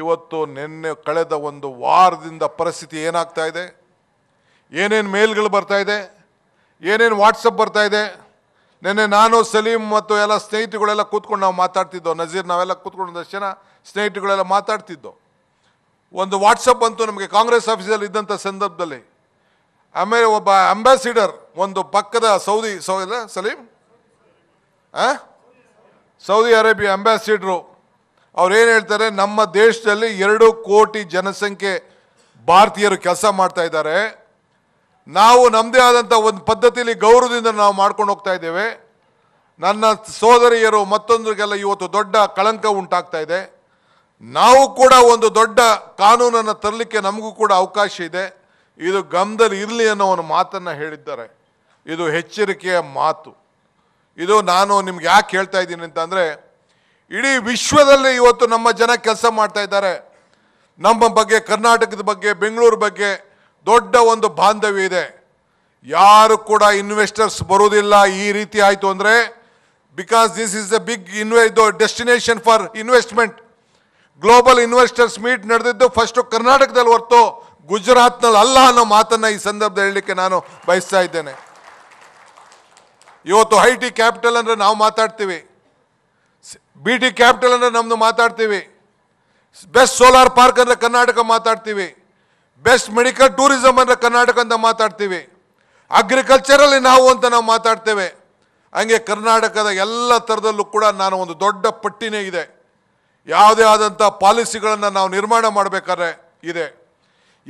ಇವತ್ತು ನಿನ್ನೆ ಕಳೆದ ಒಂದು ವಾರದಿಂದ ಪರಿಸ್ಥಿತಿ ಏನಾಗ್ತಾ ಇದೆ ಏನೇನು ಮೇಲ್ಗಳು ಬರ್ತಾ ಇದೆ ಏನೇನು ವಾಟ್ಸಪ್ ಬರ್ತಾ ಇದೆ ನಿನ್ನೆ ನಾನು ಸಲೀಂ ಮತ್ತು ಎಲ್ಲ ಸ್ನೇಹಿತರುಗಳೆಲ್ಲ ಕೂತ್ಕೊಂಡು ನಾವು ಮಾತಾಡ್ತಿದ್ದೋ ನಜೀರ್ ನಾವೆಲ್ಲ ಕೂತ್ಕೊಂಡು ದರ್ಶನ ಜನ ಸ್ನೇಹಿತರುಗಳೆಲ್ಲ ಮಾತಾಡ್ತಿದ್ದೋ ಒಂದು ವಾಟ್ಸಪ್ ಬಂತು ನಮಗೆ ಕಾಂಗ್ರೆಸ್ ಆಫೀಸಲ್ಲಿ ಇದ್ದಂಥ ಸಂದರ್ಭದಲ್ಲಿ ಆಮೇಲೆ ಒಬ್ಬ ಅಂಬಾಸಿಡರ್ ಒಂದು ಪಕ್ಕದ ಸೌದಿ ಸೌದ ಸಲೀಂ ಸೌದಿ ಅರೇಬಿಯಾ ಅಂಬಾಸಿಡ್ರು ಅವ್ರೇನು ಹೇಳ್ತಾರೆ ನಮ್ಮ ದೇಶದಲ್ಲಿ ಎರಡು ಕೋಟಿ ಜನಸಂಖ್ಯೆ ಭಾರತೀಯರು ಕೆಲಸ ಮಾಡ್ತಾ ಇದ್ದಾರೆ ನಾವು ನಮ್ಮದೇ ಆದಂಥ ಒಂದು ಪದ್ಧತಿಯಲ್ಲಿ ಗೌರವದಿಂದ ನಾವು ಮಾಡ್ಕೊಂಡು ಹೋಗ್ತಾ ಇದ್ದೇವೆ ನನ್ನ ಸೋದರಿಯರು ಮತ್ತೊಂದರಿಗೆಲ್ಲ ಇವತ್ತು ದೊಡ್ಡ ಕಳಂಕ ಉಂಟಾಗ್ತಾ ಇದೆ ನಾವು ಕೂಡ ಒಂದು ದೊಡ್ಡ ಕಾನೂನನ್ನು ತರಲಿಕ್ಕೆ ನಮಗೂ ಕೂಡ ಅವಕಾಶ ಇದೆ ಇದು ಗಮದಲ್ಲಿ ಇರಲಿ ಅನ್ನೋ ಒಂದು ಮಾತನ್ನು ಹೇಳಿದ್ದಾರೆ ಇದು ಎಚ್ಚರಿಕೆಯ ಮಾತು ಇದು ನಾನು ನಿಮ್ಗೆ ಯಾಕೆ ಹೇಳ್ತಾ ಇದ್ದೀನಿ ಅಂತಂದರೆ ಇಡೀ ವಿಶ್ವದಲ್ಲಿ ಇವತ್ತು ನಮ್ಮ ಜನ ಕೆಲಸ ಮಾಡ್ತಾ ಇದ್ದಾರೆ ನಮ್ಮ ಬಗ್ಗೆ ಕರ್ನಾಟಕದ ಬಗ್ಗೆ ಬೆಂಗಳೂರು ಬಗ್ಗೆ ದೊಡ್ಡ ಒಂದು ಬಾಂಧವ್ಯ ಇದೆ ಯಾರು ಕೂಡ ಇನ್ವೆಸ್ಟರ್ಸ್ ಬರೋದಿಲ್ಲ ಈ ರೀತಿ ಆಯಿತು ಅಂದರೆ because this is a big ಇನ್ವೆ ಇದು destination for investment global investors meet ನಡೆದಿದ್ದು ಫಸ್ಟು ಕರ್ನಾಟಕದಲ್ಲಿ ಹೊರತು ಗುಜರಾತ್ನಲ್ಲಿ ಅಲ್ಲ ಅನ್ನೋ ಮಾತನ್ನು ಈ ಸಂದರ್ಭದಲ್ಲಿ ಹೇಳಲಿಕ್ಕೆ ನಾನು ಬಯಸ್ತಾ ಇದ್ದೇನೆ ಇವತ್ತು ಐ ಟಿ ಕ್ಯಾಪಿಟಲ್ ಅಂದರೆ ನಾವು ಮಾತಾಡ್ತೀವಿ ಬಿ ಟಿ ಕ್ಯಾಪಿಟಲ್ ಅಂದರೆ ನಮ್ಮದು ಮಾತಾಡ್ತೀವಿ ಬೆಸ್ಟ್ ಸೋಲಾರ್ ಪಾರ್ಕ್ ಅಂದರೆ ಕರ್ನಾಟಕ ಮಾತಾಡ್ತೀವಿ ಬೆಸ್ಟ್ ಮೆಡಿಕಲ್ ಟೂರಿಸಮ್ ಅಂದರೆ ಕರ್ನಾಟಕ ಅಂತ ಮಾತಾಡ್ತೀವಿ ಅಗ್ರಿಕಲ್ಚರಲ್ಲಿ ನಾವು ಅಂತ ನಾವು ಮಾತಾಡ್ತೇವೆ ಹಂಗೆ ಕರ್ನಾಟಕದ ಎಲ್ಲ ಥರದಲ್ಲೂ ಕೂಡ ನಾನು ಒಂದು ದೊಡ್ಡ ಪಟ್ಟಿನೇ ಇದೆ ಯಾವುದೇ ಆದಂಥ ಪಾಲಿಸಿಗಳನ್ನು ನಾವು ನಿರ್ಮಾಣ ಮಾಡಬೇಕಾದ್ರೆ ಇದೆ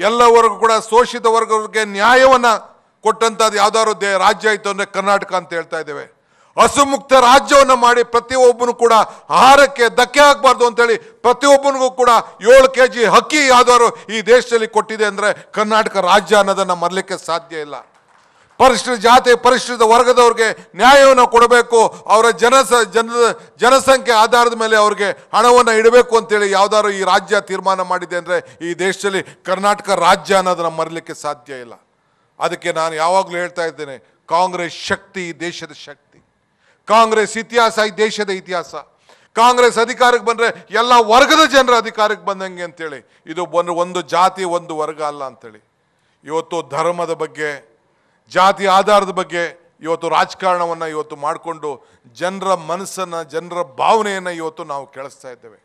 ಎಲ್ಲವರೆಗೂ ಕೂಡ ಶೋಷಿತ ವರ್ಗವರಿಗೆ ನ್ಯಾಯವನ್ನು ಕೊಟ್ಟಂಥದ್ದು ಯಾವುದಾದ್ರು ದೇ ರಾಜ್ಯ ಆಯಿತು ಅಂದರೆ ಕರ್ನಾಟಕ ಅಂತ ಹೇಳ್ತಾ ಇದ್ದೇವೆ ಹಸುಮುಕ್ತ ರಾಜ್ಯವನ್ನು ಮಾಡಿ ಪ್ರತಿಯೊಬ್ಬನು ಕೂಡ ಆಹಾರಕ್ಕೆ ಧಕ್ಕೆ ಆಗಬಾರ್ದು ಅಂತೇಳಿ ಪ್ರತಿಯೊಬ್ಬನಿಗೂ ಕೂಡ ಏಳು ಕೆ ಜಿ ಹಕ್ಕಿ ಯಾವ್ದಾದ್ರು ಈ ದೇಶದಲ್ಲಿ ಕೊಟ್ಟಿದೆ ಅಂದರೆ ಕರ್ನಾಟಕ ರಾಜ್ಯ ಅನ್ನೋದನ್ನು ಮರಲಿಕ್ಕೆ ಸಾಧ್ಯ ಇಲ್ಲ ಪರಿಶಿಷ್ಟ ಜಾತಿ ಪರಿಶಿಷ್ಟ ವರ್ಗದವ್ರಿಗೆ ನ್ಯಾಯವನ್ನು ಕೊಡಬೇಕು ಅವರ ಜನಸ ಜನ ಜನಸಂಖ್ಯೆ ಆಧಾರದ ಮೇಲೆ ಅವ್ರಿಗೆ ಹಣವನ್ನು ಇಡಬೇಕು ಅಂತೇಳಿ ಯಾವ್ದಾದ್ರು ಈ ರಾಜ್ಯ ತೀರ್ಮಾನ ಮಾಡಿದೆ ಅಂದರೆ ಈ ದೇಶದಲ್ಲಿ ಕರ್ನಾಟಕ ರಾಜ್ಯ ಅನ್ನೋದನ್ನು ಮರಲಿಕ್ಕೆ ಸಾಧ್ಯ ಇಲ್ಲ ಅದಕ್ಕೆ ನಾನು ಯಾವಾಗಲೂ ಹೇಳ್ತಾ ಇದ್ದೇನೆ ಕಾಂಗ್ರೆಸ್ ಶಕ್ತಿ ದೇಶದ ಶಕ್ತಿ ಕಾಂಗ್ರೆಸ್ ಇತಿಹಾಸ ಈ ದೇಶದ ಇತಿಹಾಸ ಕಾಂಗ್ರೆಸ್ ಅಧಿಕಾರಕ್ಕೆ ಬಂದರೆ ಎಲ್ಲ ವರ್ಗದ ಜನರ ಅಧಿಕಾರಕ್ಕೆ ಬಂದಂಗೆ ಅಂತೇಳಿ ಇದು ಒಂದು ಒಂದು ಜಾತಿ ಒಂದು ವರ್ಗ ಅಲ್ಲ ಅಂತೇಳಿ ಇವತ್ತು ಧರ್ಮದ ಬಗ್ಗೆ ಜಾತಿ ಆಧಾರದ ಬಗ್ಗೆ ಇವತ್ತು ರಾಜಕಾರಣವನ್ನು ಇವತ್ತು ಮಾಡಿಕೊಂಡು ಜನರ ಮನಸ್ಸನ್ನು ಜನರ ಭಾವನೆಯನ್ನು ಇವತ್ತು ನಾವು ಕೇಳಿಸ್ತಾ ಇದ್ದೇವೆ